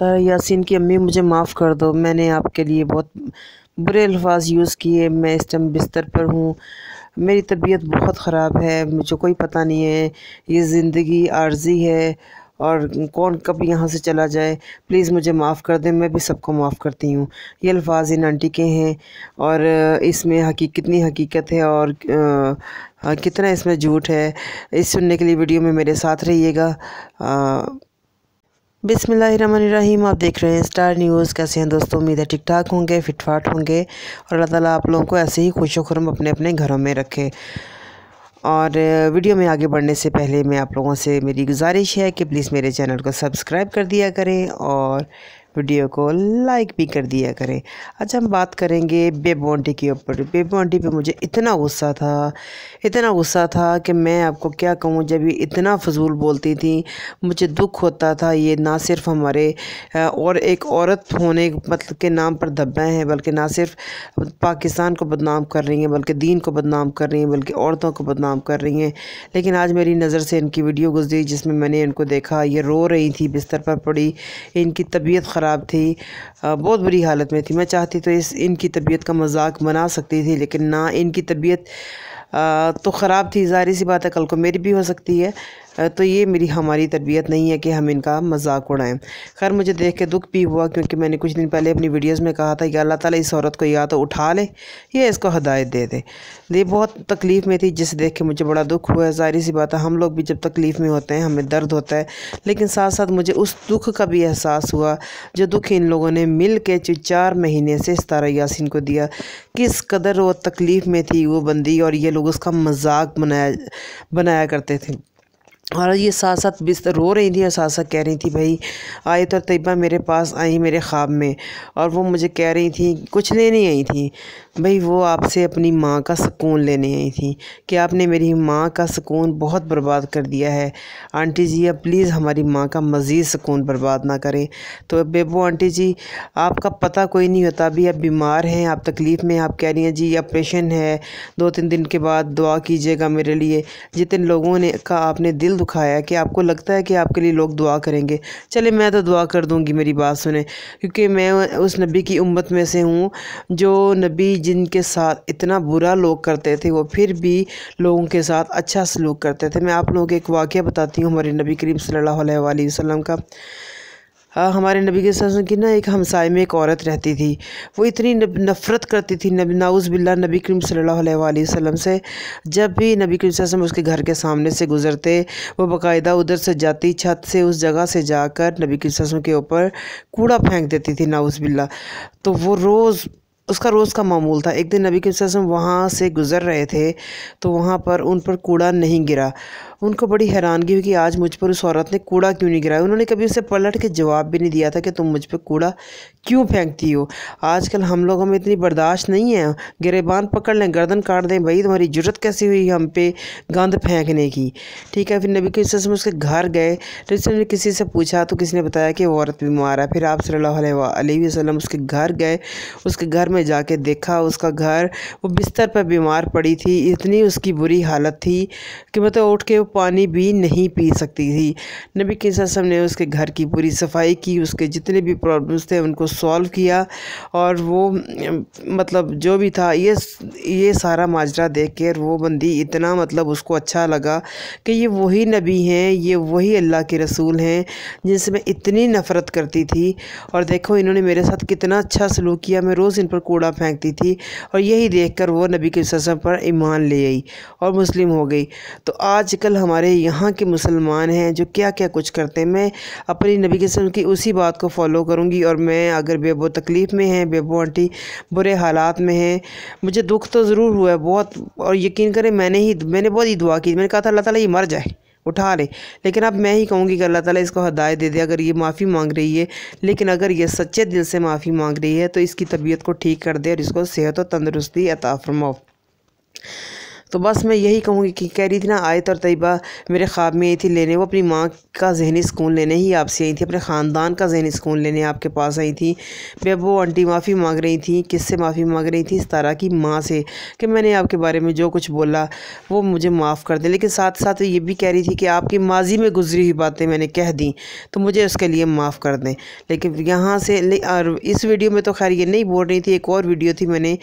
तार यासिन की अम्मी मुझे माफ़ कर दो मैंने आपके लिए बहुत बुरे अल्फाज यूज़ किए मैं इस टाइम बिस्तर पर हूँ मेरी तबीयत बहुत ख़राब है मुझे कोई पता नहीं है ये ज़िंदगी आर्जी है और कौन कब यहाँ से चला जाए प्लीज़ मुझे माफ़ कर दें मैं भी सबको माफ़ करती हूँ ये अल्फाज इन आंटी के हैं और इसमें हकी कितनी हकीकत है और आ, कितना इसमें झूठ है इस सुनने के लिए वीडियो में मेरे साथ रहिएगा बिसमीम आप देख रहे हैं स्टार न्यूज़ कैसे हैं दोस्तों उम्मीद है ठीक ठाक होंगे फिटफाट होंगे और अल्लाह ताला आप लोगों को ऐसे ही खुश खुरम अपने अपने घरों में रखे और वीडियो में आगे बढ़ने से पहले मैं आप लोगों से मेरी गुजारिश है कि प्लीज़ मेरे चैनल को सब्सक्राइब कर दिया करें और वीडियो को लाइक भी कर दिया करें अच्छा हम बात करेंगे बेबॉन्टी के ऊपर बेबॉन्टी पे मुझे इतना गुस्सा था इतना गुस्सा था कि मैं आपको क्या कहूँ जब ये इतना फजूल बोलती थी मुझे दुख होता था ये ना सिर्फ हमारे और एक औरत होने मतलब के नाम पर धब्बे हैं बल्कि ना सिर्फ पाकिस्तान को बदनाम कर रही हैं बल्कि दीन को बदनाम कर रही हैं बल्कि औरतों को बदनाम कर रही हैं लेकिन आज मेरी नज़र से इनकी वीडियो गुजरी जिसमें मैंने इनको देखा ये रो रही थी बिस्तर पर पड़ी इनकी तबीयत ख़राब ख़राब थी बहुत बुरी हालत में थी मैं चाहती तो इस इनकी तबीयत का मजाक बना सकती थी लेकिन ना इनकी तबीयत तो ख़राब थी ज़ाहिर सी बात है कल को मेरी भी हो सकती है तो ये मेरी हमारी तरबियत नहीं है कि हम इनका मजाक उड़ाएं खैर मुझे देख के दुख भी हुआ क्योंकि मैंने कुछ दिन पहले अपनी वीडियोस में कहा था कि अल्लाह ताला इस औरत को या तो उठा ले या इसको हदायत दे दे ये बहुत तकलीफ़ में थी जिसे देख के मुझे बड़ा दुख हुआ है ज़ाहिर सी बात है हम लोग भी जब तकलीफ़ में होते हैं हमें दर्द होता है लेकिन साथ साथ मुझे उस दुख का भी एहसास हुआ जो दुख इन लोगों ने मिल के चार महीने से इस तारा यासिन को दिया किस कदर वो तकलीफ़ में थी वो बंदी और ये लोग उसका मजाक बनाया बनाया करते थे और ये साथ साथ बिस्तर रो रही थी और साथ साथ कह रही थी भाई आए तो तयबा मेरे पास आई मेरे ख्वाब में और वो मुझे कह रही थी कुछ लेने आई थी भाई वो आपसे अपनी माँ का सुकून लेने आई थी कि आपने मेरी माँ का सुकून बहुत बर्बाद कर दिया है आंटी जी अब प्लीज़ हमारी माँ का मज़ीद सुकून बर्बाद ना करें तो बेबू आंटी जी आपका पता कोई नहीं होता अभी आप बीमार हैं आप तकलीफ़ में आप कह रही हैं जी ऑपरेशन है दो तीन दिन के बाद दुआ कीजिएगा मेरे लिए जितने लोगों ने का आपने दिल दुखाया कि आपको लगता है कि आपके लिए लोग दुआ करेंगे चले मैं तो दुआ कर दूँगी मेरी बात सुने क्योंकि मैं उस नबी की उम्मत में से हूँ जो नबी जिनके साथ इतना बुरा लोग करते थे वो फिर भी लोगों के साथ अच्छा सलूक करते थे मैं आप लोगों को एक वाक़ बताती हूँ हमारे नबी करीम सल्ला वसम का आ, हमारे नबी के सासों की ना एक हमसाय में एक औरत रहती थी वो इतनी नफ़रत करती थी नबी नाउज़ बिल्ला नबी करीम सल्ला वसम से जब भी नबी करीम वसल्लम उसके घर के सामने से गुज़रते वो बकायदा उधर से जाती छत से उस जगह से जाकर नबी करीम वसल्लम के ऊपर कूड़ा फेंक देती थी नाउज़ बिल्ला तो वो रोज़ उसका रोज़ का मामूल था एक दिन नबी के वहाँ से गुज़र रहे थे तो वहाँ पर उन पर कूड़ा नहीं गिरा उनको बड़ी हैरानगी हुई कि आज मुझ पर उस औरत ने कूड़ा क्यों नहीं गिराया उन्होंने कभी उसे पलट के जवाब भी नहीं दिया था कि तुम मुझ पर कूड़ा क्यों फेंकती हो आजकल हम लोगों में इतनी बर्दाश्त नहीं है गिरेबान पकड़ लें गर्दन काट दें भाई तुम्हारी जरूरत कैसी हुई हम पे गंद फेंकने की ठीक है फिर नबी के इसमें उसके घर गए तो इसने किसी से पूछा तो किसी ने बताया कि वो औरत बीमार है फिर आप सल्ला वसलम उसके घर गए उसके घर में जाके देखा उसका घर वो बिस्तर पर बीमार पड़ी थी इतनी उसकी बुरी हालत थी कि मतलब उठ के वो पानी भी नहीं पी सकती थी नबी के ने उसके घर की पूरी सफाई की उसके जितने भी प्रॉब्लम्स थे उनको सॉल्व किया और वो मतलब जो भी था ये ये सारा माजरा देख कर वो बंदी इतना मतलब उसको अच्छा लगा कि ये वही नबी हैं ये वही अल्लाह के रसूल हैं जिनसे मैं इतनी नफ़रत करती थी और देखो इन्होंने मेरे साथ कितना अच्छा सलूक किया मैं रोज़ इन पर कूड़ा फेंकती थी और यही देख कर वो नबी के ससम पर ईमान ले आई और मुस्लिम हो गई तो आजकल हमारे यहाँ के मुसलमान हैं जो क्या क्या कुछ करते हैं मैं अपनी नबी के सन की उसी बात को फॉलो करूँगी और मैं अगर बेबो तकलीफ़ में है बेबो आंटी बुरे हालात में है मुझे दुख तो ज़रूर हुआ है बहुत और यकीन करें मैंने ही मैंने बहुत ही दुआ की मैंने कहा था अल्लाह ताली ये मर जाए उठा ले लेकिन अब मैं ही कहूँगी कि अल्लाह ताला इसको हदायत दे दे अगर ये माफ़ी मांग रही है लेकिन अगर ये सच्चे दिल से माफ़ी मांग रही है तो इसकी तबीयत को ठीक कर दे और इसको सेहत और तंदरुस्ती अता फरमाओ तो बस मैं यही कहूँगी कि कह रही थी ना आयत और तयबा मेरे ख्वाब में आई थी लेने वो अपनी माँ का जहनी सुकून लेने ही आपसे आई थी अपने ख़ानदान का जहनी सुकून लेने आपके पास आई थी मैं वो आंटी माफ़ी मांग रही थी किससे माफ़ी मांग रही थी इस तरह की माँ से कि मैंने आपके बारे में जो कुछ बोला वो मुझे माफ़ कर दें लेकिन साथ साथ ये भी कह रही थी कि आपकी माजी में गुजरी हुई बातें मैंने कह दी तो मुझे उसके लिए माफ़ कर दें लेकिन यहाँ से और इस वीडियो में तो खैर ये नहीं बोल रही थी एक और वीडियो थी मैंने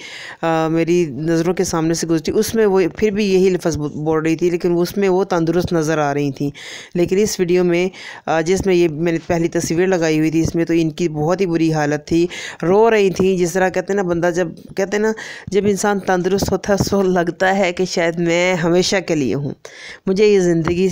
मेरी नज़रों के सामने से गुजरी उसमें वो फिर भी यही लफ्ज़ बोल रही थी लेकिन उसमें वो तंदुरुस्त नज़र आ रही थी लेकिन इस वीडियो में जिसमें ये मैंने पहली तस्वीर लगाई हुई थी इसमें तो इनकी बहुत ही बुरी हालत थी रो रही थी जिस तरह कहते हैं ना बंदा जब कहते हैं ना जब इंसान तंदुरुस्त होता है सो लगता है कि शायद मैं हमेशा के लिए हूँ मुझे ये ज़िंदगी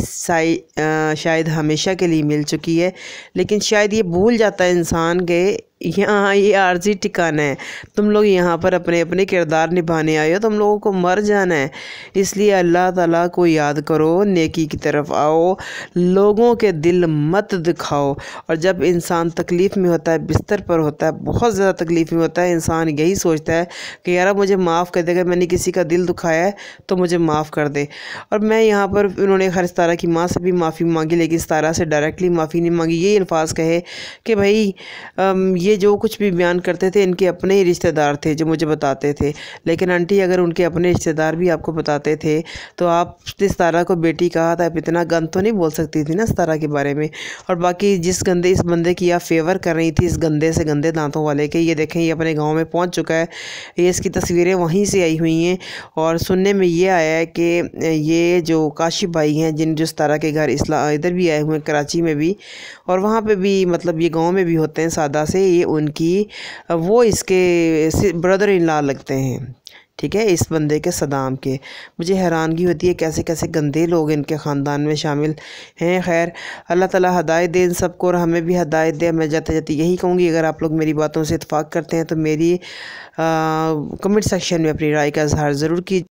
शायद हमेशा के लिए मिल चुकी है लेकिन शायद ये भूल जाता है इंसान के यहाँ ये आरजी ठिकाना है तुम लोग यहाँ पर अपने अपने किरदार निभाने आए हो तुम लोगों को मर जाना है इसलिए अल्लाह ताला को याद करो नेकी की तरफ आओ लोगों के दिल मत दिखाओ और जब इंसान तकलीफ़ में होता है बिस्तर पर होता है बहुत ज़्यादा तकलीफ़ में होता है इंसान यही सोचता है कि यार मुझे माफ़ कर देगा मैंने किसी का दिल दुखाया है तो मुझे माफ़ कर दे और मैं यहाँ पर उन्होंने हर सतारा की माँ से भी माफ़ी मांगी लेकिन सतारा से डायरेक्टली माफ़ी नहीं मांगी यही अल्फाज कहे कि भाई ये ये जो कुछ भी बयान करते थे इनके अपने ही रिश्तेदार थे जो मुझे बताते थे लेकिन आंटी अगर उनके अपने रिश्तेदार भी आपको बताते थे तो आप तारा को बेटी कहा था आप इतना गंद तो नहीं बोल सकती थी ना इस तारा के बारे में और बाकी जिस गंदे इस बंदे की आप फेवर कर रही थी इस गंदे से गंदे दांतों वाले के ये देखें ये अपने गाँव में पहुँच चुका है ये इसकी तस्वीरें वहीं से आई हुई हैं और सुनने में ये आया है कि ये जो काशि भाई हैं जिन जो तारा के घर इस्ला इधर भी आए हुए हैं कराची में भी और वहाँ पर भी मतलब ये गाँव में भी होते हैं सादा से ये उनकी वो इसके ब्रदर इन लॉ लगते हैं ठीक है इस बंदे के सदाम के मुझे हैरानगी होती है कैसे कैसे गंदे लोग इनके ख़ानदान में शामिल हैं खैर अल्लाह ताला हदायत दे इन सबको और हमें भी हदायत दे मैं जाते जाते यही कहूँगी अगर आप लोग मेरी बातों से इतफ़ाक़ करते हैं तो मेरी कमेंट सेक्शन में अपनी राय का इजहार ज़रूर कीजिए